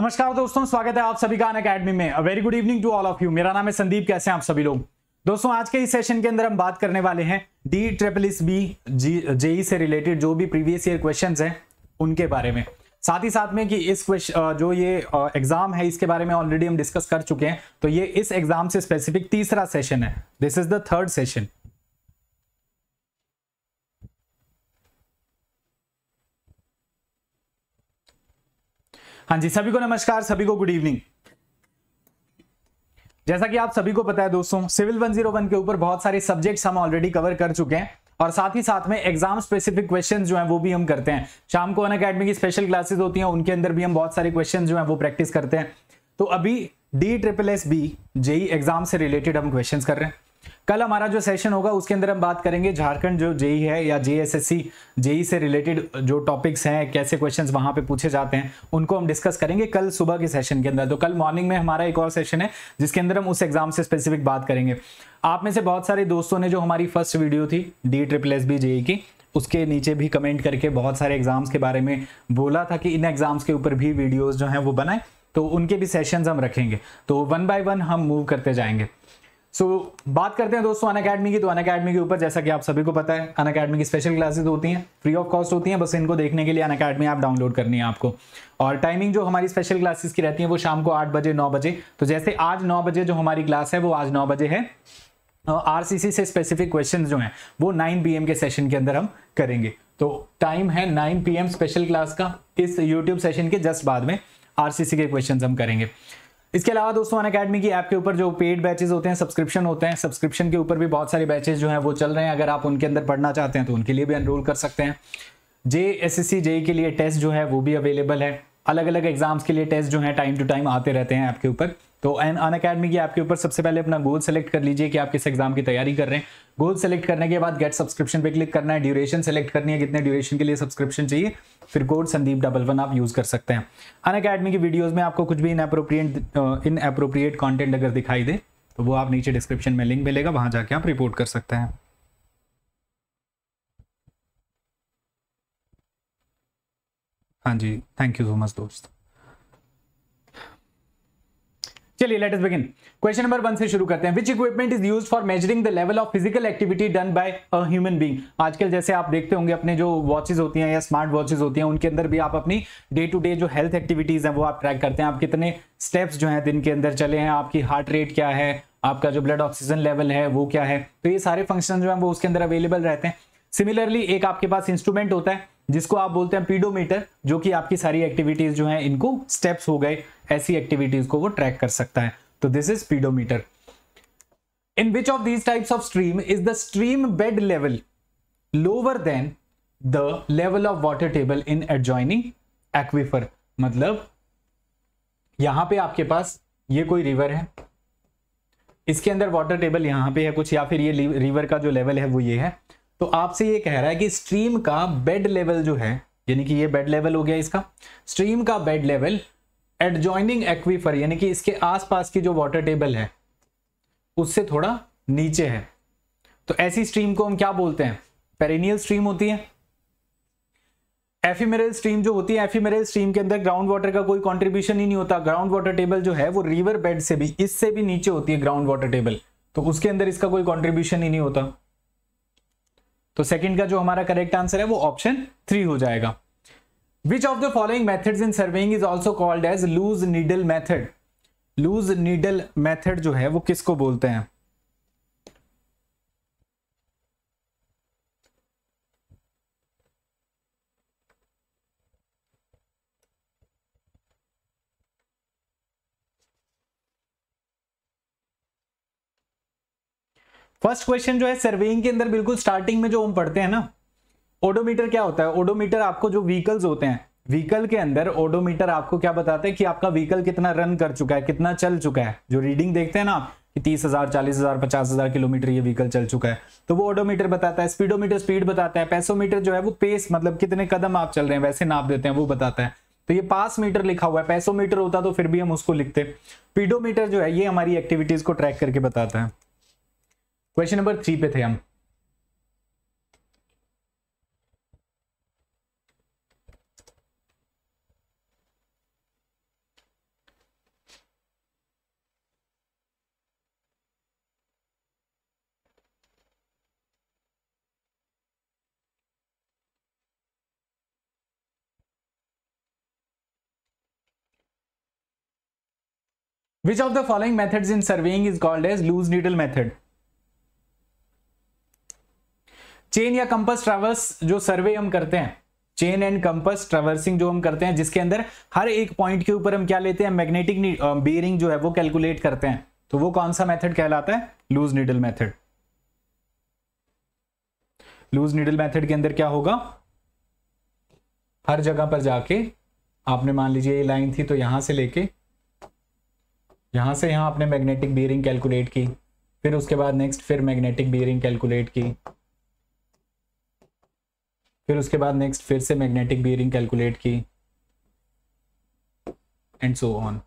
नमस्कार दोस्तों स्वागत है आप सभी का अन अकेडमी में a very good evening to all of you मेरा नाम है संदीप कैसे हैं आप सभी लोग दोस्तों आज के इस सेशन के अंदर हम बात करने वाले हैं D triple S B JE से रिलेटेड जो भी प्रीवियस ईयर क्वेश्चन हैं उनके बारे में साथ ही साथ में कि इस क्वेश्चन जो ये एग्जाम है इसके बारे में ऑलरेडी हम डिस्कस कर चुके हैं तो ये इस एग्जाम से स्पेसिफिक तीसरा सेशन है this is the third session हाँ जी सभी को नमस्कार सभी को गुड इवनिंग जैसा कि आप सभी को पता है दोस्तों सिविल 101 के ऊपर बहुत सारे सब्जेक्ट्स हम ऑलरेडी कवर कर चुके हैं और साथ ही साथ में एग्जाम स्पेसिफिक क्वेश्चन जो है वो भी हम करते हैं शाम को अन अकेडमी की स्पेशल क्लासेस होती हैं उनके अंदर भी हम बहुत सारे क्वेश्चन जो है वो प्रैक्टिस करते हैं तो अभी D triple S B JE exam से रिलेटेड हम क्वेश्चन कर रहे हैं कल हमारा जो सेशन होगा उसके अंदर हम बात करेंगे झारखंड जो जेई है या J S S C JE से रिलेटेड जो टॉपिक्स हैं कैसे क्वेश्चंस वहां पे पूछे जाते हैं उनको हम डिस्कस करेंगे कल सुबह के सेशन के अंदर तो कल मॉर्निंग में हमारा एक और सेशन है जिसके अंदर हम उस एग्जाम से स्पेसिफिक बात करेंगे आप में से बहुत सारे दोस्तों ने जो हमारी फर्स्ट वीडियो थी D triple S B JE की उसके नीचे भी कमेंट करके बहुत सारे एग्जाम्स के बारे में बोला था कि इन एग्जाम्स के ऊपर भी वीडियोज जो हैं वो बनाएं तो उनके भी सेशंस हम रखेंगे तो वन बाय वन हम मूव करते जाएंगे सो so, बात करते हैं दोस्तों अन अकेडमी की तो अन अकेडमी के ऊपर जैसा कि आप सभी को पता है अन अकेडमी की स्पेशल क्लासेस होती हैं फ्री ऑफ कॉस्ट होती हैं बस इनको देखने के लिए अन अकेडमी ऐप डाउनलोड करनी है आपको और टाइमिंग जो हमारी स्पेशल क्लासेस की रहती है वो शाम को आठ बजे नौ बजे तो जैसे आज नौ बजे जो हमारी क्लास है वो आज नौ बजे है आरसीसी से स्पेसिफिक क्वेश्चन जो हैं वो नाइन पीएम के सेशन के अंदर हम करेंगे तो टाइम है नाइन एम स्पेशल क्लास का इस यूट्यूब सेशन के जस्ट बाद में आरसीसी के क्वेश्चन हम करेंगे इसके अलावा दोस्तों अन अकेडमी की ऐप के ऊपर जो पेड बैचेज होते हैं सब्सक्रिप्शन होते हैं सब्सक्रिप्शन के ऊपर भी बहुत सारे बैचेज जो हैं वो चल रहे हैं अगर आप उनके अंदर पढ़ना चाहते हैं तो उनके लिए भी एनरोल कर सकते हैं जे एस एस सी के लिए टेस्ट जो है वो भी अवेलेबल है अलग अलग एग्जाम्स के लिए टेस्ट जो है टाइम टू टाइम आते रहते हैं आपके ऊपर तो एन अन अकेडमी की ऐप के ऊपर सबसे पहले अपना गोल सेलेक्ट कर लीजिए कि आप किस एग्जाम की तैयारी कर रहे हैं गोल सेलेक्ट करने के बाद गेट सब्सक्रिप्शन पे क्लिक करना है ड्यूरेशन सेलेक्ट करनी है कितने ड्यूरेशन के लिए सब्सक्रिप्शन चाहिए फिर कोड संदीप डबल वन आप यूज़ कर सकते हैं अन अकेडमी की वीडियोज़ में आपको कुछ भी inappropriate inappropriate content अगर दिखाई दे तो वो आप नीचे डिस्क्रिप्शन में लिंक मिलेगा वहाँ जाके आप रिपोर्ट कर सकते हैं हाँ जी थैंक यू सो मच दोस्त चलिए let us begin question number one से शुरू करते हैं which equipment is use for measuring the level of physical activity done by a human being आजकल जैसे आप देखते होंगे अपने जो वॉचेज होती हैं या स्मार्ट वॉचेज होती हैं उनके अंदर भी आप अपनी डे टू डे जो हेल्थ एक्टिविटीज हैं वो आप ट्रैक करते हैं आप कितने स्टेप्स जो हैं दिन के अंदर चले हैं आपकी हार्ट रेट क्या है आपका जो ब्लड ऑक्सीजन लेवल है वो क्या है तो ये सारे फंक्शन जो है वो उसके अंदर अवेलेबल रहते हैं सिमिलरली एक आपके पास इंस्ट्रूमेंट होता है जिसको आप बोलते हैं पीडोमीटर जो कि आपकी सारी एक्टिविटीज जो है इनको स्टेप्स हो गए ऐसी एक्टिविटीज को वो ट्रैक कर सकता है तो this is pedometer in which of these types of stream is the stream bed level lower than the level of water table in adjoining aquifer मतलब यहां पे आपके पास ये कोई रिवर है इसके अंदर वाटर टेबल यहां पे है कुछ या फिर ये रिवर का जो लेवल है वो ये है तो आपसे ये कह रहा है कि स्ट्रीम का बेड लेवल जो है यानी कि ये बेड लेवल हो गया इसका स्ट्रीम का बेड लेवल एडजॉइनिंग एक्वीफर यानी कि इसके आसपास की जो वाटर टेबल है उससे थोड़ा नीचे है तो ऐसी स्ट्रीम को हम क्या बोलते हैं पेरिनियल स्ट्रीम होती है एफिमेरल स्ट्रीम जो होती है एफिमेरल स्ट्रीम के अंदर ग्राउंड वाटर का कोई कॉन्ट्रीब्यूशन ही नहीं होता ग्राउंड वाटर टेबल जो है वो रिवर बेड से भी इससे भी नीचे होती है ग्राउंड वाटर टेबल तो उसके अंदर इसका कोई कॉन्ट्रीब्यूशन ही नहीं होता तो सेकंड का जो हमारा करेक्ट आंसर है वो ऑप्शन थ्री हो जाएगा which of the following methods in surveying is also called as loose needle method loose needle method जो है वो किसको बोलते हैं फर्स्ट क्वेश्चन जो है सर्वेइंग के अंदर बिल्कुल स्टार्टिंग में जो हम पढ़ते हैं ना ओडोमीटर क्या होता है ओडोमीटर आपको जो व्हीकल्स होते हैं व्हीकल के अंदर ओडोमीटर आपको क्या बताते हैं कि आपका व्हीकल कितना रन कर चुका है कितना चल चुका है जो रीडिंग देखते हैं ना आप कि तीस हजार चालीस हजार पचास हजार किलोमीटर ये व्हीकल चल चुका है तो वो ऑडोमीटर बताता है स्पीडोमीटर स्पीड बताता है पैसोमीटर जो है वो पेस मतलब कितने कदम आप चल रहे हैं वैसे नाप देते हैं वो बताता है तो ये पास मीटर लिखा हुआ है पैसोमीटर होता तो फिर भी हम उसको लिखते पीडोमीटर जो है ये हमारी एक्टिविटीज को ट्रैक करके बताता है क्वेश्चन नंबर थ्री पे थे हम Which of the following methods in surveying is called as loose needle method? Chain या कंपस ट्रेवर्स जो सर्वे हम करते हैं चेन एंड कंपस ट्रेवर्सिंग जो हम करते हैं जिसके अंदर हर एक पॉइंट के ऊपर हम क्या लेते हैं मैग्नेटिक बेरिंग जो है वो कैलकुलेट करते हैं तो वो कौन सा मेथड कहलाता है loose needle method loose needle method के अंदर क्या होगा हर जगह पर जाके आपने मान लीजिए ये लाइन थी तो यहां से लेके यहां से यहां आपने मैग्नेटिक बियरिंग कैलकुलेट की फिर उसके बाद नेक्स्ट फिर मैग्नेटिक बियरिंग कैलकुलेट की फिर उसके बाद नेक्स्ट फिर से मैग्नेटिक बियरिंग कैलकुलेट की एंड सो ऑन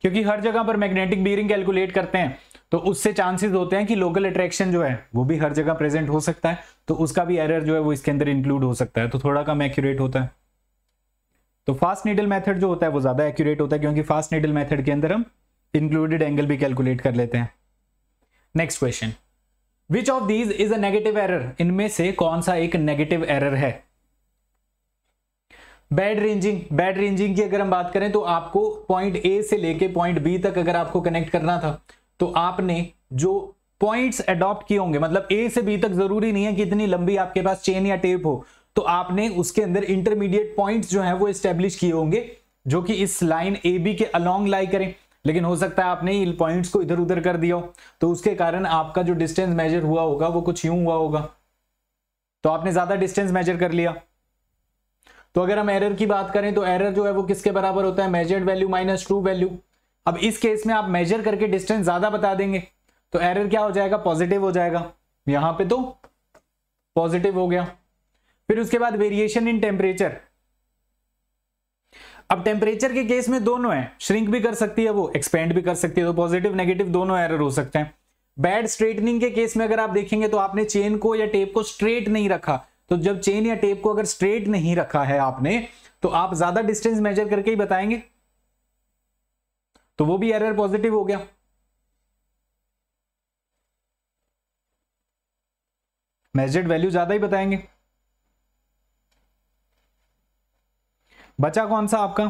क्योंकि हर जगह पर मैग्नेटिक बियरिंग कैलकुलेट करते हैं तो उससे चांसेस होते हैं कि लोकल अट्रैक्शन जो है वो भी हर जगह प्रेजेंट हो सकता है तो उसका भी एरर जो है वो इसके अंदर इंक्लूड हो सकता है तो थोड़ा कम एक्यूरेट होता है तो फास्ट नीडल मेथड जो होता है वो ज्यादा एक्यूरेट होता है क्योंकि फास्ट नीडल मेथड के अंदर हम इंक्लूडेड एंगल भी कैलकुलेट कर लेते हैं next question which of these is negative error इनमें से कौन सा एक नेगेटिव एरर है बैड रेंजिंग बैड रेंजिंग की अगर हम बात करें तो आपको पॉइंट ए से लेके पॉइंट बी तक अगर आपको कनेक्ट करना था तो आपने जो पॉइंट्स अडॉप्ट किए होंगे मतलब ए से बी तक जरूरी नहीं है कि इतनी लंबी आपके पास चेन या टेप हो तो आपने उसके अंदर इंटरमीडिएट पॉइंट्स जो है वो स्टेब्लिश किए होंगे जो कि इस लाइन ए बी के अलोंग लाई करें लेकिन हो सकता है आपने पॉइंट्स को इधर उधर कर दिया हो तो उसके कारण आपका जो डिस्टेंस मेजर हुआ होगा वो कुछ यूं हुआ होगा तो आपने ज्यादा डिस्टेंस मेजर कर लिया तो अगर हम एरर की बात करें तो एरर जो है वो किसके बराबर होता है measured value minus true value अब इस केस में आप मेजर करके डिस्टेंस ज्यादा बता देंगे तो एरर क्या हो जाएगा पॉजिटिव हो जाएगा यहां पे तो पॉजिटिव हो गया फिर उसके बाद वेरिएशन इन टेम्परेचर अब टेम्परेचर के केस में दोनों है श्रिंक भी कर सकती है वो एक्सपेंड भी कर सकती है तो पॉजिटिव नेगेटिव दोनों एरर हो सकते हैं बैड स्ट्रेटनिंग के केस में अगर आप देखेंगे तो आपने चेन को या टेप को स्ट्रेट नहीं रखा तो जब चेन या टेप को अगर स्ट्रेट नहीं रखा है आपने तो आप ज्यादा डिस्टेंस मेजर करके ही बताएंगे तो वो भी एरर पॉजिटिव हो गया मेजर्ड वैल्यू ज्यादा ही बताएंगे बचा कौन सा आपका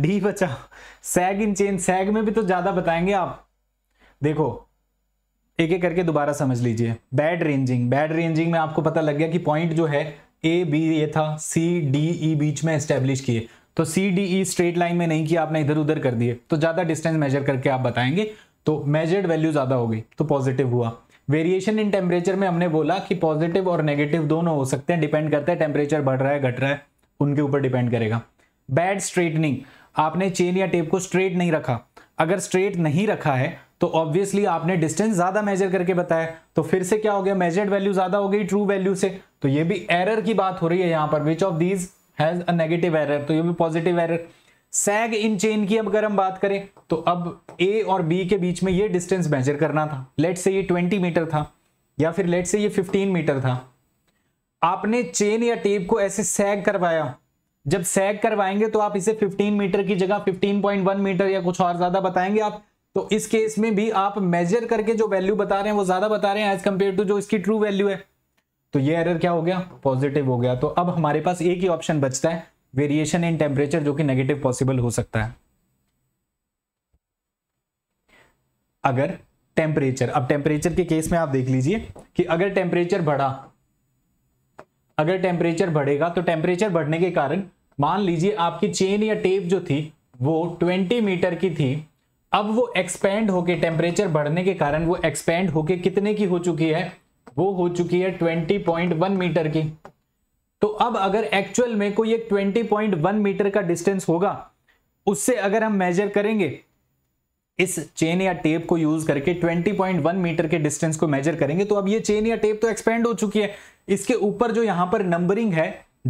डी बचा सैग इन चेन सैग में भी तो ज्यादा बताएंगे आप देखो एक एक करके दोबारा समझ लीजिए बैड रेंजिंग बैड रेंजिंग में आपको पता लग गया कि पॉइंट जो है ए बी ये था सी डी ई बीच में एस्टेब्लिश किए तो C D E straight line में नहीं किया आपने इधर उधर कर दिए तो ज्यादा डिस्टेंस मेजर करके आप बताएंगे तो मेजर्ड वैल्यू ज्यादा हो गई तो पॉजिटिव हुआ वेरिएशन इन टेम्परेचर में हमने बोला कि पॉजिटिव और नेगेटिव दोनों हो सकते हैं डिपेंड करता है टेम्परेचर बढ़ रहा है घट रहा है उनके ऊपर डिपेंड करेगा बैड स्ट्रेटनिंग आपने चेन या टेप को स्ट्रेट नहीं रखा अगर स्ट्रेट नहीं रखा है तो ऑब्वियसली आपने डिस्टेंस ज़्यादा मेजर करके बताया तो फिर से क्या हो गया मेजर्ड वैल्यू ज़्यादा हो गई ट्रू वैल्यू से तो ये भी एरर की बात हो रही है यहां पर which of these has a negative error तो ये भी positive error sag in chain की अगर हम बात करें तो अब ए और बी के बीच में ये डिस्टेंस मेजर करना था लेट से ये ट्वेंटी मीटर था या फिर लेट से ये फिफ्टीन मीटर था आपने चेन या टेप को ऐसे सैग करवाया जब सैग करवाएंगे तो आप इसे 15 मीटर की जगह 15.1 मीटर या कुछ और ज्यादा बताएंगे आप तो इस केस में भी आप मेजर करके जो वैल्यू बता रहे हैं वो ज्यादा बता रहे हैं एज कम्पेयर टू जो इसकी ट्रू वैल्यू है तो ये एरर क्या हो गया पॉजिटिव हो गया तो अब हमारे पास एक ही ऑप्शन बचता है वेरिएशन इन टेम्परेचर जो कि नेगेटिव पॉसिबल हो सकता है अगर टेम्परेचर अब टेम्परेचर के केस में आप देख लीजिए कि अगर टेम्परेचर बढ़ा अगर टेम्परेचर बढ़ेगा तो टेम्परेचर बढ़ने के कारण मान लीजिए आपकी चेन या टेप जो थी वो 20 मीटर की थी अब वो एक्सपेंड होके टेम्परेचर बढ़ने के कारण वो एक्सपेंड होके कितने की हो चुकी है वो हो चुकी है 20.1 मीटर की तो अब अगर एक्चुअल में कोई एक 20.1 मीटर का डिस्टेंस होगा उससे अगर हम मेजर करेंगे इस चेन या टेप को यूज करके 20.1 मीटर के डिस्टेंस को मेजर करेंगे तो अब ये चेन या टेप तो एक्सपेंड हो चुकी है इसके ऊपर जो यहां पर नंबरिंग है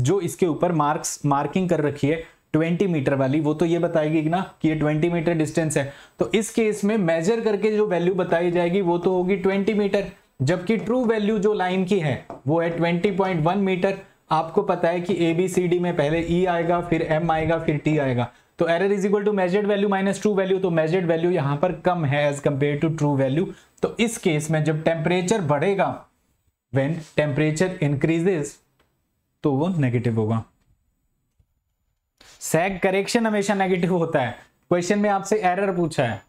जो इसके ऊपर मार्क्स मार्किंग कर रखी है 20 मीटर वाली वो तो ये बताएगी ना कि ये 20 मीटर डिस्टेंस है तो इस केस में मेजर करके जो वैल्यू बताई जाएगी वो तो होगी 20 मीटर जबकि ट्रू वैल्यू जो लाइन की है वो है 20.1 मीटर आपको पता है कि ए बी सी डी में पहले ई e आएगा फिर एम आएगा फिर टी आएगा तो error is equal to measured value minus true value तो मेजर्ड वैल्यू यहां पर कम है as compare to true value तो इस केस में जब टेम्परेचर बढ़ेगा वेन टेम्परेचर इंक्रीजेस तो वो नेगेटिव होगा सैग करेक्शन हमेशा नेगेटिव होता है क्वेश्चन में आपसे एरर पूछा है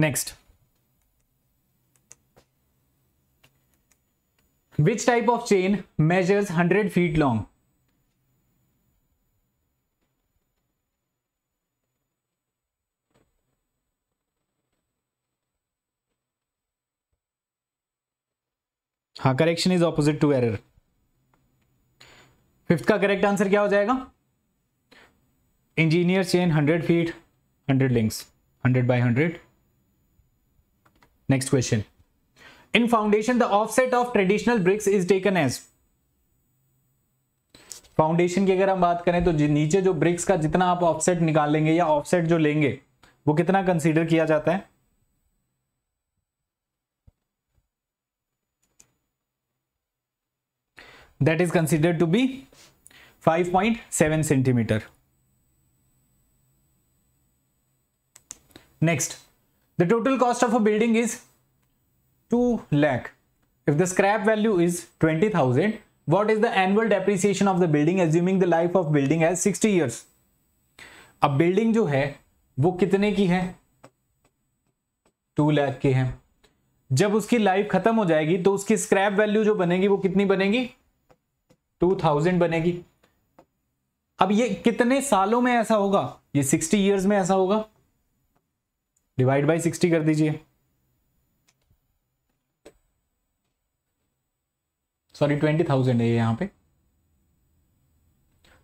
next which type of chain measures 100 feet long हाँ correction is opposite to error fifth का करेक्ट आंसर क्या हो जाएगा engineer chain 100 feet 100 links 100 by 100 next question In foundation, the offset of traditional bricks is taken as. Foundation की अगर हम बात करें तो नीचे जो ब्रिक्स का जितना आप ऑफसेट निकाल लेंगे या ऑफसेट जो लेंगे वो कितना कंसिडर किया जाता है that is consider to be 5.7 centimetre next the total cost of a building is two lakh if the scrap value is twenty thousand what is the annual depreciation of the building assuming the life of building as sixty years अब building जो है वो कितने की है to lakh की है जब उसकी लाइफ खत्म हो जाएगी तो उसकी स्क्रैप वैल्यू जो बनेगी वो कितनी बनेगी टू थाउजेंड बनेगी अब ये कितने सालों में ऐसा होगा ये सिक्सटी ईयर्स में ऐसा होगा डिवाइड बाई सिक्सटी कर दीजिए सॉरी ट्वेंटी थाउजेंड है यहाँ पे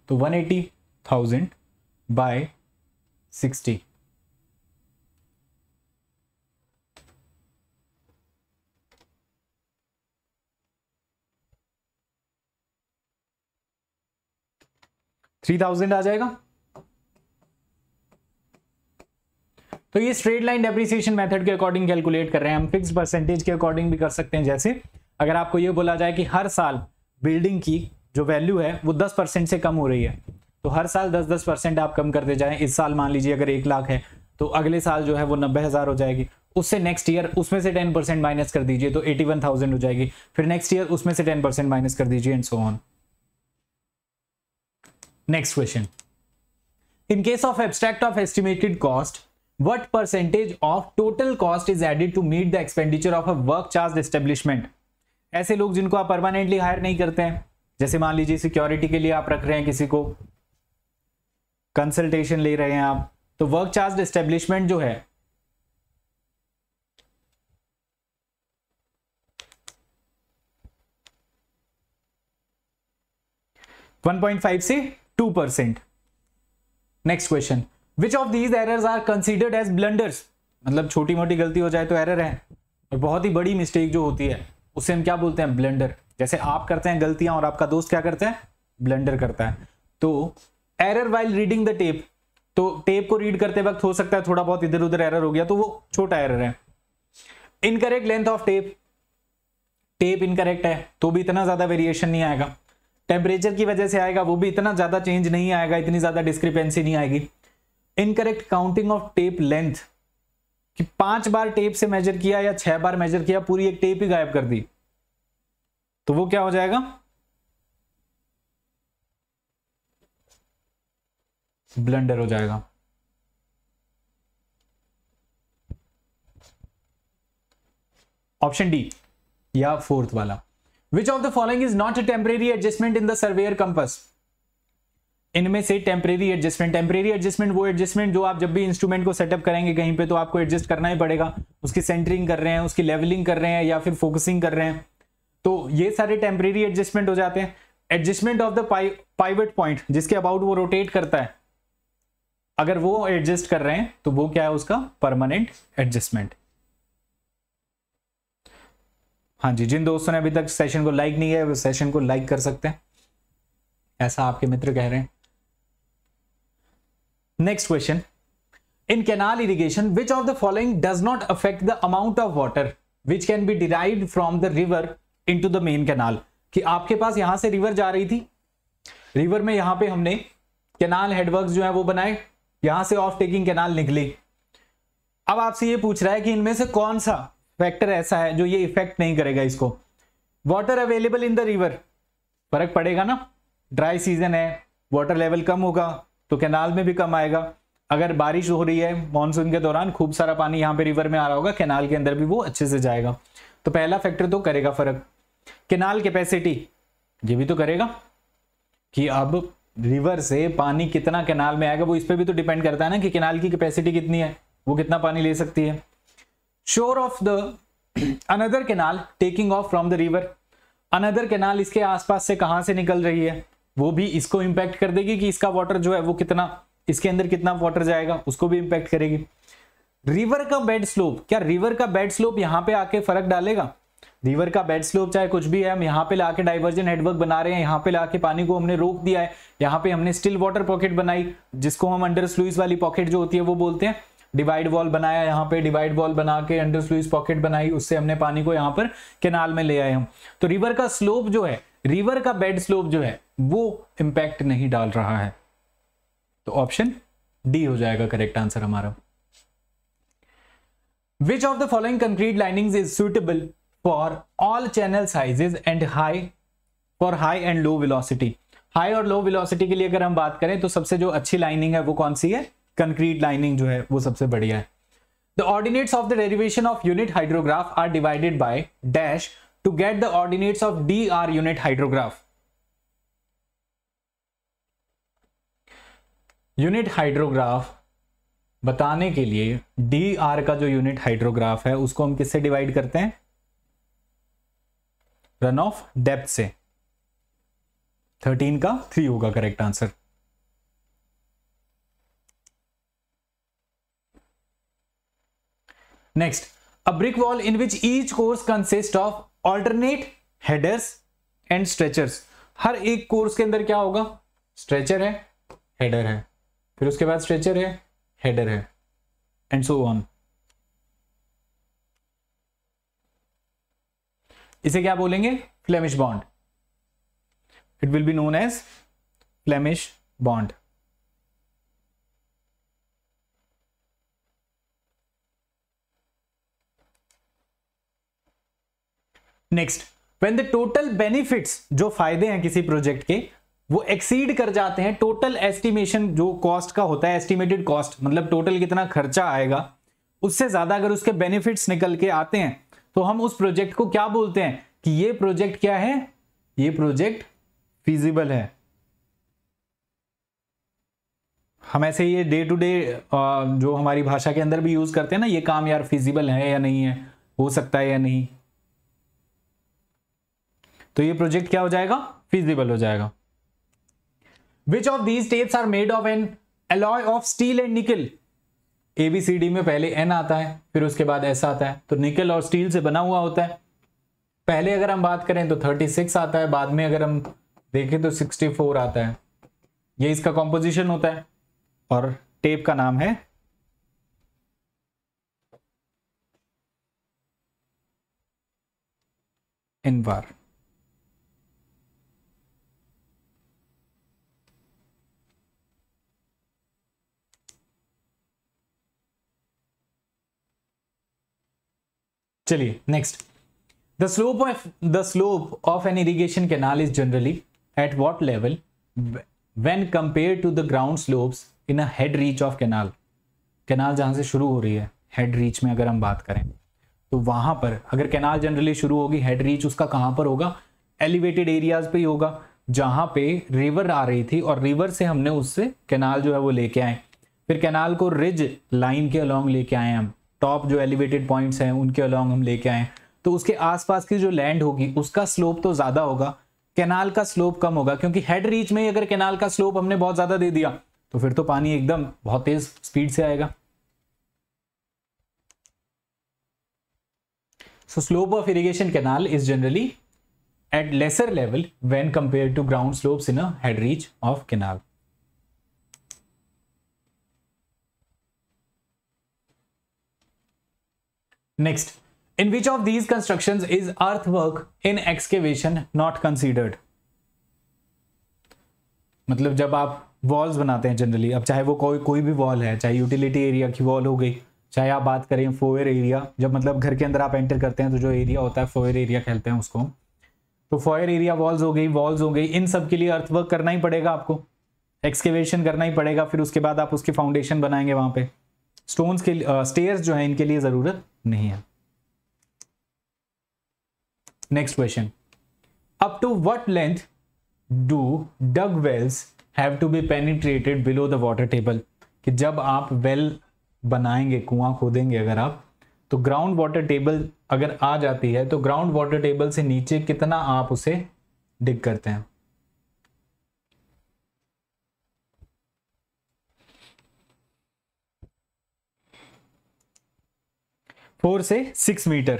तो one eighty thousand by sixty three thousand आ जाएगा तो ये स्ट्रेट लाइन डेप्रिसिएशन मेथड के अकॉर्डिंग कैलकुलेट कर रहे हैं हम फिक्स परसेंटेज के अकॉर्डिंग भी कर सकते हैं जैसे अगर आपको ये बोला जाए कि हर साल बिल्डिंग की जो वैल्यू है वो दस परसेंट से कम हो रही है तो हर साल दस दस परसेंट आप कम करते जाएं इस साल मान लीजिए अगर एक लाख है तो अगले साल जो है वो नब्बे हज़ार हो जाएगी उससे नेक्स्ट ईयर उसमें से टेन परसेंट माइनस कर दीजिए तो एटी वन थाउजेंड हो जाएगी फिर नेक्स्ट ईयर उसमें से टेन परसेंट माइनस कर दीजिए and so on next question in case of abstract of estimated cost what percentage of total cost is added to meet the expenditure of a work charge establishment ऐसे लोग जिनको आप permanently higher नहीं करते हैं जैसे मान लीजिए सिक्योरिटी के लिए आप रख रहे हैं किसी को कंसल्टेशन ले रहे हैं आप तो वर्क चार्ज एस्टेब्लिशमेंट जो है वन पॉइंट फाइव से two percent next question which of these errors are considered as blunders मतलब छोटी मोटी गलती हो जाए तो एरर है और बहुत ही बड़ी मिस्टेक जो होती है उसे हम क्या बोलते हैं ब्लेंडर जैसे आप करते हैं गलतियां और आपका दोस्त क्या करता है ब्लेंडर करता है तो error while reading the tape तो टेप को रीड करते वक्त हो सकता है थोड़ा बहुत इधर उधर एरर हो गया तो वो छोटा एरर है incorrect length of tape tape incorrect है तो भी इतना ज्यादा वेरिएशन नहीं आएगा टेम्परेचर की वजह से आएगा वो भी इतना ज्यादा चेंज नहीं आएगा इतनी ज्यादा डिस्क्रिपेंसी नहीं आएगी incorrect counting of tape length कि पांच बार टेप से मेजर किया या छह बार मेजर किया पूरी एक टेप ही गायब कर दी तो वो क्या हो जाएगा ब्लंडर हो जाएगा ऑप्शन डी या फोर्थ वाला which of the following is not a temporary adjustment in the surveyor compass इनमें से टेम्परेरी एडजस्टमेंट टेम्परेरी एडजस्टमेंट वो एडजस्टमेंट जो आप जब भी इंस्ट्रूमेंट को सेटअप करेंगे कहीं पे तो आपको एडजस्ट करना ही पड़ेगा उसकी सेंटरिंग कर रहे हैं उसकी लेवलिंग कर रहे हैं या फिर फोकसिंग कर रहे हैं तो ये सारे टेम्परेरी एडजस्टमेंट हो जाते हैं adjustment of the pivot point जिसके अबाउट वो रोटेट करता है अगर वो एडजस्ट कर रहे हैं तो वो क्या है उसका परमानेंट एडजस्टमेंट हाँ जी जिन दोस्तों ने अभी तक सेशन को लाइक नहीं किया वो सेशन को लाइक कर सकते हैं ऐसा आपके मित्र कह रहे हैं Next question in canal irrigation, विच ऑफ the following does not affect the amount of water which can be derived from the river into the main canal कि आपके पास यहां से रिवर जा रही थी रिवर में यहां पे हमने कैनाल हेडवर्क जो है वो बनाए यहां से ऑफ टेकिंग कैनाल निकली अब आपसे ये पूछ रहा है कि इनमें से कौन सा फैक्टर ऐसा है जो ये इफेक्ट नहीं करेगा इसको water available in the river फर्क पड़ेगा ना ड्राई सीजन है वाटर लेवल कम होगा तो कैनाल में भी कम आएगा अगर बारिश हो रही है मानसून के दौरान खूब सारा पानी यहाँ पे रिवर में आ रहा होगा कैनाल के अंदर भी वो अच्छे से जाएगा तो पहला फैक्टर तो करेगा फर्क कैनाल कैपेसिटी ये भी तो करेगा कि अब रिवर से पानी कितना कैनाल में आएगा वो इस पर भी तो डिपेंड करता है ना कि कैनाल की कैपेसिटी कितनी है वो कितना पानी ले सकती है shore of the another canal taking off from the river another canal इसके आसपास से कहां से निकल रही है वो भी इसको इम्पैक्ट कर देगी कि इसका वाटर जो है वो कितना इसके अंदर कितना वाटर जाएगा उसको भी इम्पैक्ट करेगी रिवर का बेड स्लोप क्या रिवर का बेड स्लोप यहाँ पे आके फर्क डालेगा रिवर का बेड स्लोप चाहे कुछ भी है हम यहाँ पे लाके डाइवर्जन हेडवर्क बना रहे हैं यहाँ पे लाके पानी को हमने रोक दिया है यहाँ पे हमने स्टिल वाटर पॉकेट बनाई जिसको हम अंडर स्लूस वाली पॉकेट जो होती है वो बोलते हैं डिवाइड वॉल बनाया यहाँ पे डिवाइड वॉल बना के अंडर स्लूस पॉकेट बनाई उससे हमने पानी को यहाँ पर केनाल में ले आए हम तो रिवर का स्लोप जो है रिवर का बेड स्लोप जो है वो इम्पैक्ट नहीं डाल रहा है तो ऑप्शन डी हो जाएगा करेक्ट आंसर हमारा which of the following concrete lining is suitable for all channel sizes and high for high and low velocity high और लो विलोसिटी के लिए अगर हम बात करें तो सबसे जो अच्छी लाइनिंग है वो कौन सी है कंक्रीट लाइनिंग जो है वो सबसे बढ़िया है the ordinates of the derivation of unit hydrograph are divided by dash to get the ordinates of D R unit hydrograph unit hydrograph बताने के लिए डी आर का जो यूनिट हाइड्रोग्राफ है उसको हम किससे डिवाइड करते हैं रन ऑफ डेप्थ से थर्टीन का थ्री होगा correct answer next a brick wall in which each course consist of alternate headers and stretchers हर एक कोर्स के अंदर क्या होगा स्ट्रेचर है हेडर है फिर उसके बाद स्ट्रेचर है हेडर है एंड सो ऑन इसे क्या बोलेंगे Flemish bond it will be known as Flemish bond next when the total benefits जो फायदे हैं किसी प्रोजेक्ट के वो एक्सीड कर जाते हैं टोटल एस्टिमेशन जो कॉस्ट का होता है एस्टिमेटेड कॉस्ट मतलब टोटल कितना खर्चा आएगा उससे ज्यादा अगर उसके बेनिफिट्स निकल के आते हैं तो हम उस प्रोजेक्ट को क्या बोलते हैं कि ये प्रोजेक्ट क्या है ये प्रोजेक्ट फिजिबल है हम ऐसे ये डे टू डे जो हमारी भाषा के अंदर भी यूज करते हैं ना ये काम यार फिजिबल है या नहीं है हो सकता है या नहीं तो ये प्रोजेक्ट क्या हो जाएगा फिजिबल हो जाएगा which of these tapes are made of an alloy of steel and nickel A B C D में पहले एन आता है फिर उसके बाद एस आता है तो निकल और स्टील से बना हुआ होता है पहले अगर हम बात करें तो 36 आता है बाद में अगर हम देखें तो 64 आता है ये इसका कॉम्पोजिशन होता है और टेप का नाम है इनवार चलिए next the slope of the slope of an irrigation canal is generally at what level when compare to the ground slopes in a head reach of canal canal जहाँ से शुरू हो रही है हेड रीच में अगर हम बात करें तो वहां पर अगर कैनाल जनरली शुरू होगी हेड रीच उसका कहाँ पर होगा एलिवेटेड एरियाज पे ही होगा जहाँ पे रिवर आ रही थी और रिवर से हमने उससे कैनाल जो है वो लेके आए फिर कैनाल को रिज लाइन के अलॉन्ग लेके आए हम टॉप जो एलिवेटेड पॉइंट्स हैं उनके अलॉन्ग हम लेके आए तो उसके आसपास की जो लैंड होगी उसका स्लोप तो ज़्यादा होगा कैनाल का स्लोप कम होगा क्योंकि हेड रीच में अगर कैनाल का स्लोप हमने बहुत ज़्यादा दे दिया तो फिर तो पानी एकदम बहुत तेज स्पीड से आएगा so slope of irrigation canal is generally at lesser level when compare to ground slopes in a head reach of Next, in which of these construction is earthwork in excavation not considered मतलब जब आप walls बनाते हैं generally अब चाहे वो कोई कोई भी वॉल है चाहे यूटिलिटी एरिया की वॉल हो गई चाहे आप बात करें फोयर एरिया जब मतलब घर के अंदर आप एंटर करते हैं तो जो एरिया होता है फोयर एरिया कहते हैं उसको तो फोयर एरिया वॉल्स हो गई वॉल्स हो गई इन सब के लिए अर्थवर्क करना ही पड़ेगा आपको एक्सकेवेशन करना ही पड़ेगा फिर उसके बाद आप उसके फाउंडेशन बनाएंगे वहाँ पे स्टोन्स के स्टेयर्स जो है इनके लिए ज़रूरत नहीं है next question up to what length do dug wells have to be penetrated below the water table कि जब आप वेल well बनाएंगे कुआं खोदेंगे अगर आप तो ग्राउंड वाटर टेबल अगर आ जाती है तो ग्राउंड वाटर टेबल से नीचे कितना आप उसे डिग करते हैं Four से six meter.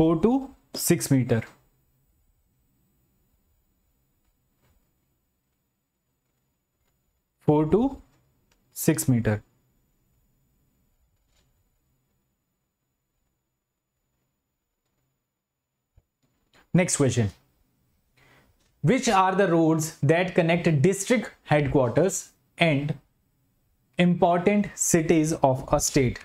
Four to six meter. Four to six meter. Next question. Which are the roads that connect district headquarters and important cities of a state?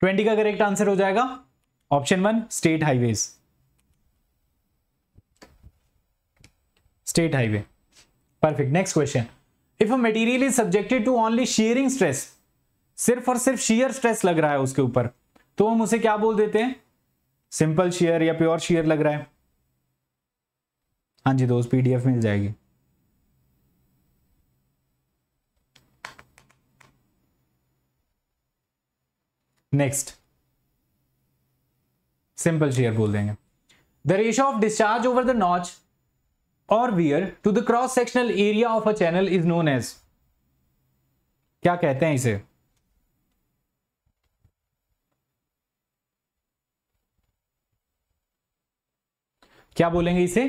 Twenty का correct answer हो जाएगा option one state highways state highway perfect next question if a material is subjected to only shearing stress सिर्फ और सिर्फ shear stress लग रहा है उसके ऊपर तो हम उसे क्या बोल देते हैं सिंपल शेयर या प्योर शेयर लग रहा है हाँ जी दोस्त पीडीएफ मिल जाएगी नेक्स्ट सिंपल शेयर बोल देंगे the ratio of discharge over the notch और weir to the cross sectional area of a channel is known as क्या कहते हैं इसे क्या बोलेंगे इसे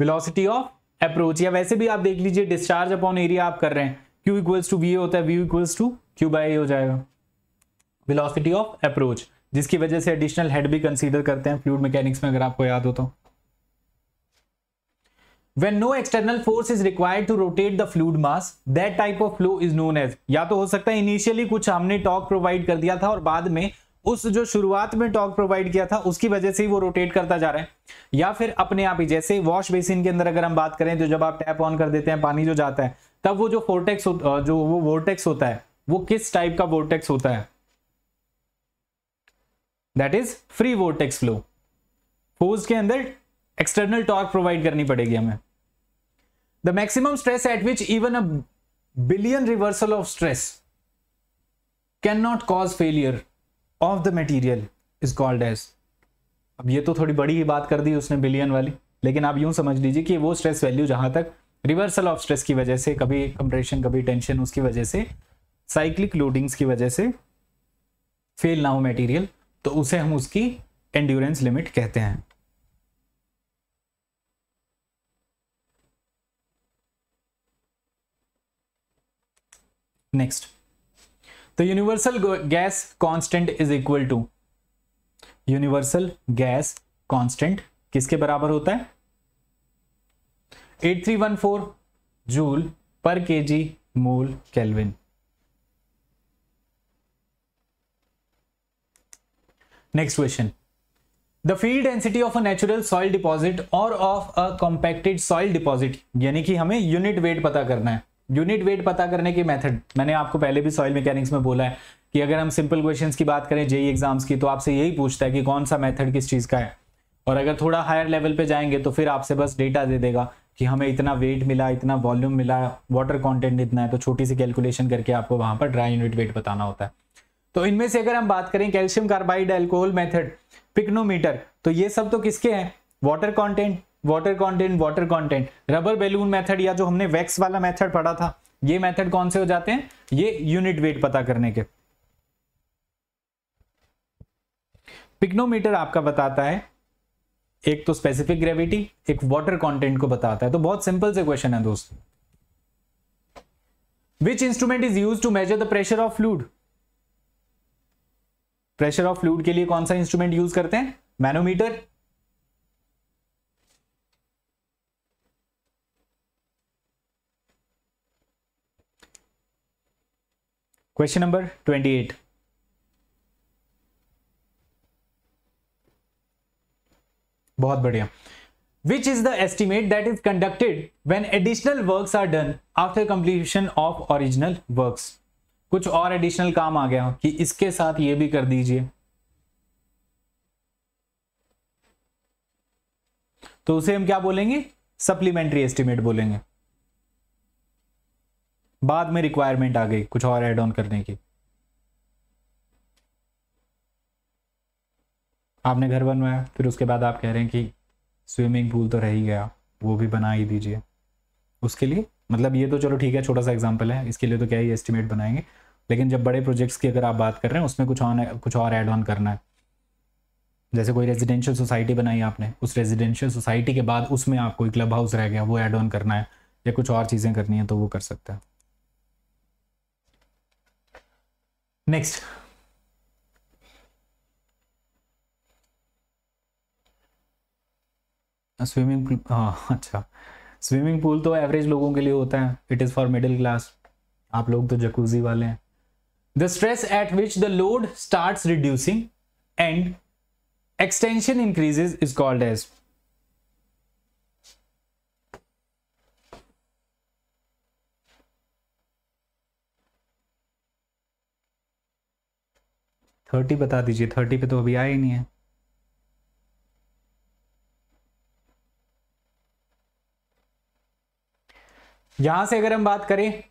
वेलोसिटी ऑफ अप्रोच या वैसे भी आप देख लीजिए डिस्चार्ज अपॉन एरिया आप कर रहे हैं क्यू इक्वल्स टू वी होता है V equals to Q by हो जाएगा वेलोसिटी ऑफ अप्रोच जिसकी वजह से एडिशनल हेड भी कंसीडर करते हैं फ्लूड मैकेनिक्स में अगर आपको याद हो तो when no external force is required to rotate the fluid mass that type of flow is known as या तो हो सकता है इनिशियली कुछ हमने टॉक प्रोवाइड कर दिया था और बाद में उस जो शुरुआत में टॉक प्रोवाइड किया था उसकी वजह से ही वो रोटेट करता जा रहा है या फिर अपने आप ही जैसे वॉश बेसिन के अंदर अगर हम बात करें तो जब आप टैप ऑन कर देते हैं पानी जो जाता है तब वो जो फोर्टेक्स जो वो वोर्टेक्स होता है वो किस टाइप का वोर्टेक्स होता है that is free vortex flow force के अंदर एक्सटर्नल टॉर्क प्रोवाइड करनी पड़ेगी हमें the maximum stress at which even a billion reversal of stress can not cause failure of the material is called as अब ये तो थोड़ी बड़ी ही बात कर दी उसने बिलियन वाली लेकिन आप यूं समझ लीजिए कि वो स्ट्रेस वैल्यू जहां तक रिवर्सल ऑफ स्ट्रेस की वजह से कभी कंप्रेशन कभी टेंशन उसकी वजह से साइक्लिक लोडिंग्स की वजह से फेल ना हो मेटीरियल तो उसे हम उसकी एंड्योरेंस लिमिट कहते हैं नेक्स्ट तो universal gas constant is equal to universal gas constant किसके बराबर होता है 8314 joule per kg mol kelvin next question the field density of a natural soil deposit और of a compacted soil deposit यानी कि हमें यूनिट वेट पता करना है यूनिट वेट पता करने के मेथड मैंने आपको पहले भी सॉइल मैकेनिक्स में बोला है कि अगर हम सिंपल क्वेश्चन की बात करें जेई एग्जाम्स e की तो आपसे यही पूछता है कि कौन सा मेथड किस चीज़ का है और अगर थोड़ा हायर लेवल पे जाएंगे तो फिर आपसे बस डेटा दे देगा कि हमें इतना वेट मिला इतना वॉल्यूम मिला वाटर कंटेंट इतना है तो छोटी सी कैलकुलेशन करके आपको वहां पर ड्राई यूनिट वेट बताना होता है तो इनमें से अगर हम बात करें calcium carbide alcohol method pycnometer तो ये सब तो किसके हैं water content water content water content rubber balloon method या जो हमने वैक्स वाला मेथड पढ़ा था ये मेथड कौन से हो जाते हैं ये यूनिट वेट पता करने के पिक्नोमीटर आपका बताता है एक तो स्पेसिफिक ग्रेविटी एक वाटर कॉन्टेंट को बताता है तो बहुत सिंपल से क्वेश्चन है दोस्त which instrument is use to measure the pressure of fluid pressure of fluid के लिए कौन सा इंस्ट्रूमेंट यूज करते हैं manometer question number twenty eight बहुत बढ़िया which is the estimate that is conducted when additional work are done after completion of original work कुछ और एडिशनल काम आ गया कि इसके साथ ये भी कर दीजिए तो उसे हम क्या बोलेंगे सप्लीमेंट्री एस्टिमेट बोलेंगे बाद में रिक्वायरमेंट आ गई कुछ और एड ऑन करने की आपने घर बनवाया फिर उसके बाद आप कह रहे हैं कि स्विमिंग पूल तो रह ही गया वो भी बना ही दीजिए उसके लिए मतलब ये तो चलो ठीक है छोटा सा एग्जाम्पल है इसके लिए तो क्या ही एस्टिमेट बनाएंगे लेकिन जब बड़े प्रोजेक्ट्स की अगर आप बात कर रहे हैं उसमें कुछ ऑन कुछ और ऐड ऑन करना है जैसे कोई रेजिडेंशियल सोसाइटी बनाई आपने उस रेजिडेंशियल सोसाइटी के बाद उसमें आपको क्लब हाउस रह गया वो एड ऑन करना है या कुछ और चीज़ें करनी है तो वो कर सकते हैं नेक्स्ट स्विमिंग पूल हाँ अच्छा स्विमिंग पूल तो एवरेज लोगों के लिए होता है it is for middle class आप लोग तो जकूजी वाले हैं the stress at which the load start reducing and extension increases is called as thirty बता दीजिए थर्टी पे तो अभी आया ही नहीं है यहां से अगर हम बात करें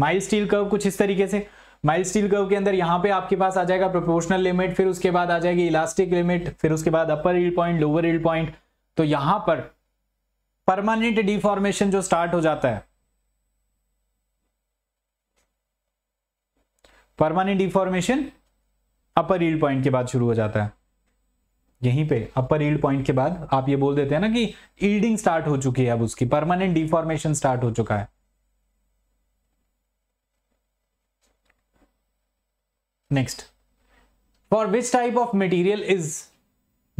माइल स्टील कर्व कुछ इस तरीके से माइल स्टील कर्व के अंदर यहां पे आपके पास आ जाएगा प्रोपोर्शनल लिमिट फिर उसके बाद आ जाएगी इलास्टिक लिमिट फिर उसके बाद upper yield point lower yield point तो यहां पर परमानेंट डिफॉर्मेशन जो स्टार्ट हो जाता है permanent deformation upper yield point के बाद शुरू हो जाता है यहीं पे अपर ईल्ड पॉइंट के बाद आप ये बोल देते हैं ना कि ईल्डिंग स्टार्ट हो चुकी है अब उसकी परमानेंट डिफॉर्मेशन स्टार्ट हो चुका है next for which type of material is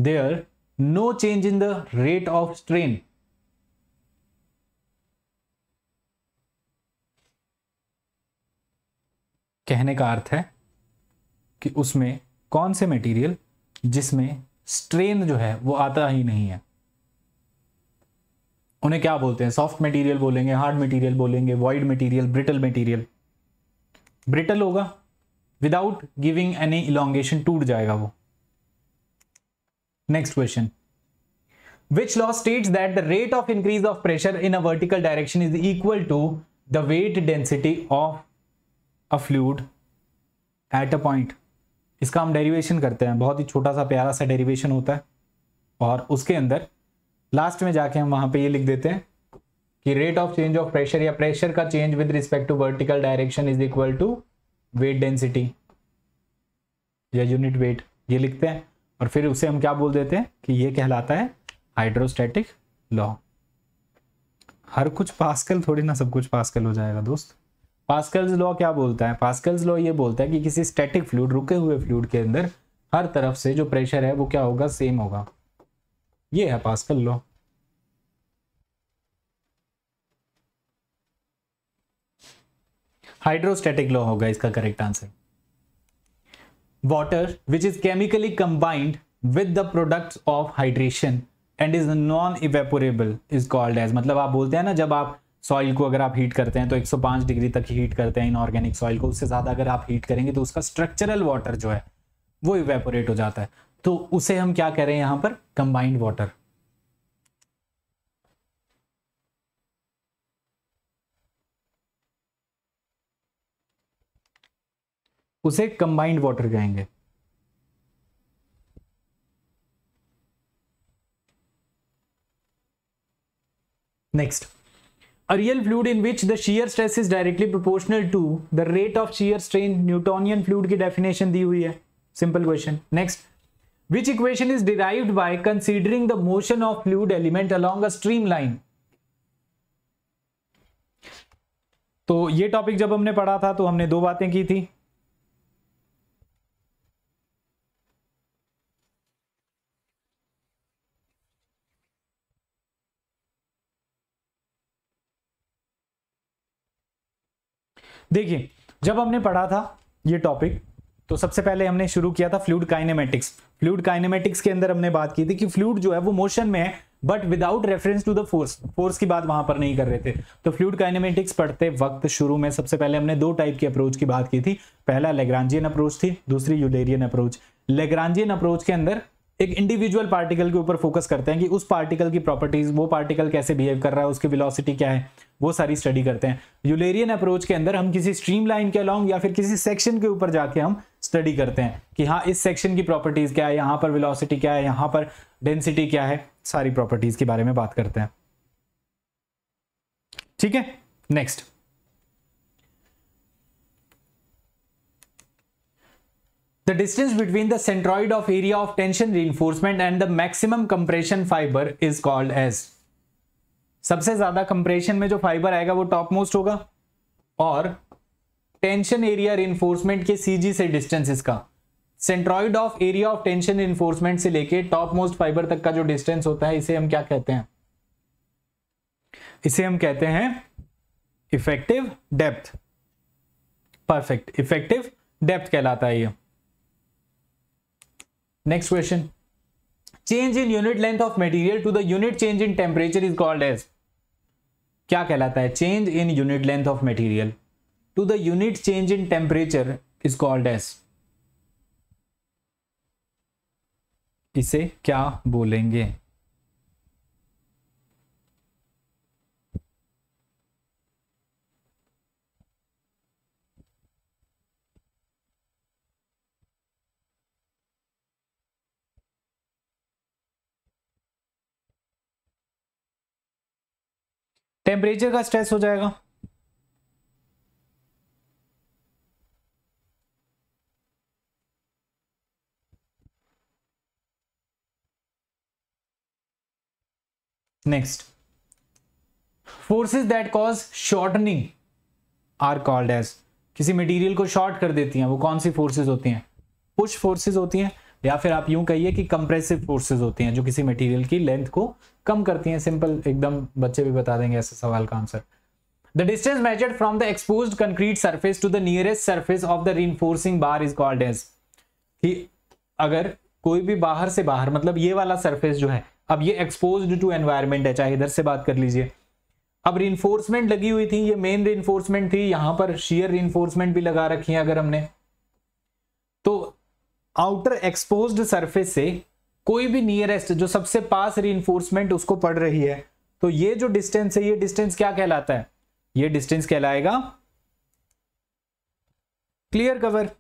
there no change in the rate of strain कहने का अर्थ है कि उसमें कौन से मटेरियल जिसमें स्ट्रेन जो है वो आता ही नहीं है उन्हें क्या बोलते हैं सॉफ्ट मटेरियल बोलेंगे हार्ड मटेरियल बोलेंगे wide material brittle material brittle होगा विदाउट गिविंग एनी इलांगेशन टूट जाएगा वो next question which law states that the rate of increase of pressure in a vertical direction is equal to the weight density of a fluid at a point इसका हम derivation करते हैं बहुत ही छोटा सा प्यारा सा डेरिवेशन होता है और उसके अंदर लास्ट में जाके हम वहाँ पे ये लिख देते हैं कि rate of change of pressure या प्रेशर का change with respect to vertical direction is equal to weight density या यूनिट वेट ये लिखते हैं और फिर उसे हम क्या बोल देते हैं कि ये कहलाता है हाइड्रोस्टेटिक लॉ हर कुछ पास्कल थोड़ी ना सब कुछ पास्कल हो जाएगा दोस्त पास्कल्स लॉ क्या बोलता है पास्कल्स लॉ ये बोलता है कि किसी स्टैटिक फ्लूड रुके हुए फ्लूड के अंदर हर तरफ से जो प्रेशर है वो क्या होगा सेम होगा ये है पास्कल लॉ हाइड्रोस्टैटिक लॉ होगा इसका correct answer water which is chemically combined with the product of hydration and is non evaporable is called as मतलब आप बोलते हैं ना जब आप सॉइल को अगर आप हीट करते हैं तो 105 डिग्री तक हीट करते हैं इनऑर्गेनिक सॉइल को उससे ज़्यादा अगर आप हीट करेंगे तो उसका स्ट्रक्चरल वाटर जो है वो इवेपोरेट हो जाता है तो उसे हम क्या कह रहे हैं यहाँ पर कंबाइंड वाटर उसे कंबाइंड वाटर कहेंगे next A real fluid in which the shear stress is directly proportional to the rate of shear strain Newtonian fluid की डेफिनेशन दी हुई है simple question next which equation is derived by considering the motion of fluid element along a stream line तो ये topic जब हमने पढ़ा था तो हमने दो बातें की थी देखिए जब हमने पढ़ा था ये टॉपिक तो सबसे पहले हमने शुरू किया था फ्लूड काइनेमेटिक्स फ्लूड काइनेमेटिक्स के अंदर हमने बात की थी कि फ्लूड जो है वो मोशन में है but without reference to the force force की बात वहां पर नहीं कर रहे थे तो फ्लूड काइनेमेटिक्स पढ़ते वक्त शुरू में सबसे पहले हमने दो टाइप की अप्रोच की बात की थी पहला लेग्रांजियन अप्रोच थी दूसरी यूलेरियन अप्रोच लेग्रांजियन अप्रोच के अंदर एक इंडिविजुअल पार्टिकल के ऊपर फोकस करते हैं कि उस पार्टिकल की प्रॉपर्टीज वो पार्टिकल कैसे बिहेव कर रहा है उसकी वेलोसिटी क्या है वो सारी स्टडी करते हैं यूलेरियन अप्रोच के अंदर हम किसी स्ट्रीम लाइन के अलॉन्ग या फिर किसी सेक्शन के ऊपर जाके हम स्टडी करते हैं कि हाँ इस सेक्शन की प्रॉपर्टीज क्या है यहाँ पर विलोसिटी क्या है यहाँ पर डेंसिटी क्या है सारी प्रॉपर्टीज के बारे में बात करते हैं ठीक है next The distance between the centroid of area of tension reinforcement and the maximum compression fiber is called as सबसे ज्यादा कंप्रेशन में जो फाइबर आएगा वो टॉप मोस्ट होगा और टेंशन एरिया रिइंफोर्समेंट के सीजी से डिस्टेंस इसका centroid of area of tension reinforcement से लेके टॉप मोस्ट फाइबर तक का जो डिस्टेंस होता है इसे हम क्या कहते हैं इसे हम कहते हैं effective depth perfect effective depth कहलाता है ये next question change in unit length of material to the unit change in temperature is called as क्या कहलाता है change in unit length of material to the unit change in temperature is called as इसे क्या बोलेंगे temperature का stress हो जाएगा next forces that cause shortening are called as किसी मटेरियल को शॉर्ट कर देती हैं वो कौन सी फोर्सेस होती हैं पुश फोर्सेस होती हैं या फिर आप यूं कहिए कि कंप्रेसिव फोर्सेज होती हैं जो किसी मटेरियल की लेंथ को कम करती हैं सिंपल एकदम बच्चे भी बता देंगे ऐसे सवाल का answer the distance measured from the expose concrete surface to the nearest surface of the reinforcing bar is called as कि अगर कोई भी बाहर से बाहर मतलब ये वाला सर्फेस जो है अब ये एक्सपोज टू एनवायरमेंट है चाहे इधर से बात कर लीजिए अब रिइन्फोर्समेंट लगी हुई थी ये मेन रिइन्फोर्समेंट थी यहां पर शेयर रिइन्फोर्समेंट भी लगा रखी है अगर हमने आउटर एक्सपोज सरफेस से कोई भी नियरेस्ट जो सबसे पास रीइंफोर्समेंट उसको पड़ रही है तो ये जो डिस्टेंस है ये डिस्टेंस क्या कहलाता है ये डिस्टेंस कहलाएगा clear cover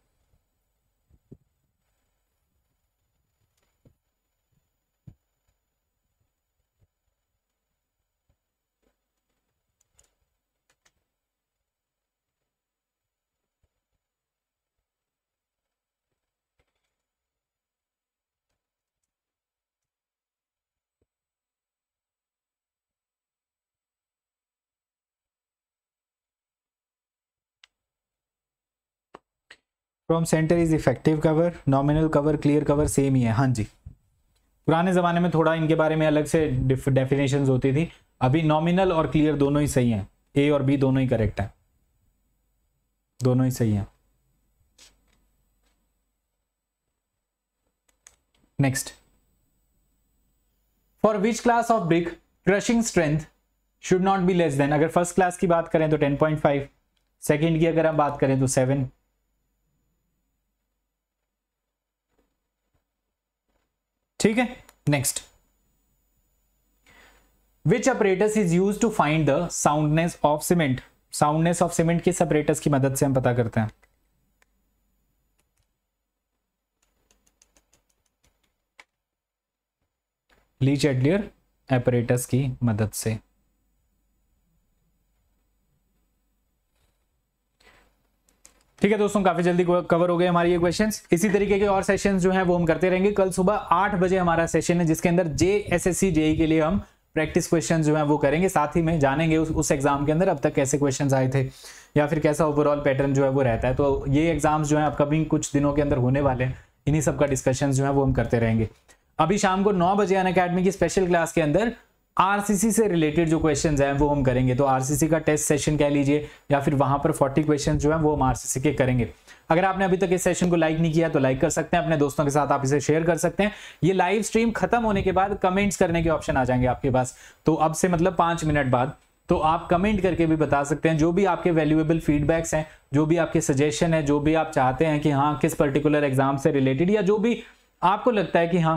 from centre is effective cover nominal cover clear cover same ही है हाँ जी पुराने ज़माने में थोड़ा इनके बारे में अलग से डेफिनेशन होती थी अभी नॉमिनल और क्लियर दोनों ही सही हैं ए और बी दोनों ही करेक्ट हैं दोनों ही सही हैं next for which class of brick crushing strength should not be less than अगर फर्स्ट क्लास की बात करें तो 10.5 सेकंड की अगर हम बात करें तो सेवन ठीक है next which apparatus is use to find the soundness of cement soundness of cement किस अपरेटस की मदद से हम पता करते हैं लीच एडलियर अपरेटस की मदद से ठीक है दोस्तों काफी जल्दी कवर हो गए हमारे ये क्वेश्चंस इसी तरीके के और सेशंस जो है वो हम करते रहेंगे कल सुबह आठ बजे हमारा सेशन है जिसके अंदर जे एस एस के लिए हम प्रैक्टिस क्वेश्चन जो है वो करेंगे साथ ही में जानेंगे उस, उस एग्जाम के अंदर अब तक कैसे क्वेश्चन आए थे या फिर कैसा ओवरऑल पैटर्न जो है वो रहता है तो ये एग्जाम जो है अपकमिंग कुछ दिनों के अंदर होने वाले हैं इन्हीं सबका डिस्कशन जो है वो हम करते रहेंगे अभी शाम को नौ बजे अन अकेडमी की स्पेशल क्लास के अंदर आरसीसी से रिलेटेड जो क्वेश्चन हैं वो हम करेंगे तो आरसीसी का टेस्ट सेशन कह लीजिए या फिर वहां पर 40 क्वेश्चन जो है वो हम आरसीसी के करेंगे अगर आपने अभी तक इस सेशन को लाइक नहीं किया तो लाइक कर सकते हैं अपने दोस्तों के साथ आप इसे शेयर कर सकते हैं ये लाइव स्ट्रीम खत्म होने के बाद कमेंट्स करने के ऑप्शन आ जाएंगे आपके पास तो अब से मतलब पांच मिनट बाद तो आप कमेंट करके भी बता सकते हैं जो भी आपके वैल्यूएबल फीडबैक्स हैं जो भी आपके सजेशन है जो भी आप चाहते हैं कि हाँ किस पर्टिकुलर एग्जाम से रिलेटेड या जो भी आपको लगता है कि हाँ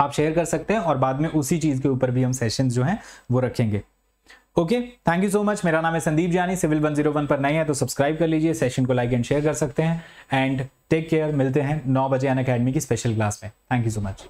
आप शेयर कर सकते हैं और बाद में उसी चीज के ऊपर भी हम सेशन जो है वो रखेंगे okay thank you so much मेरा नाम है संदीप जानी सिविल 101 पर नहीं है तो सब्सक्राइब कर लीजिए सेशन को लाइक एंड शेयर कर सकते हैं एंड टेक केयर मिलते हैं नौ बजे अन अकेडमी की स्पेशल क्लास में थैंक यू सो मच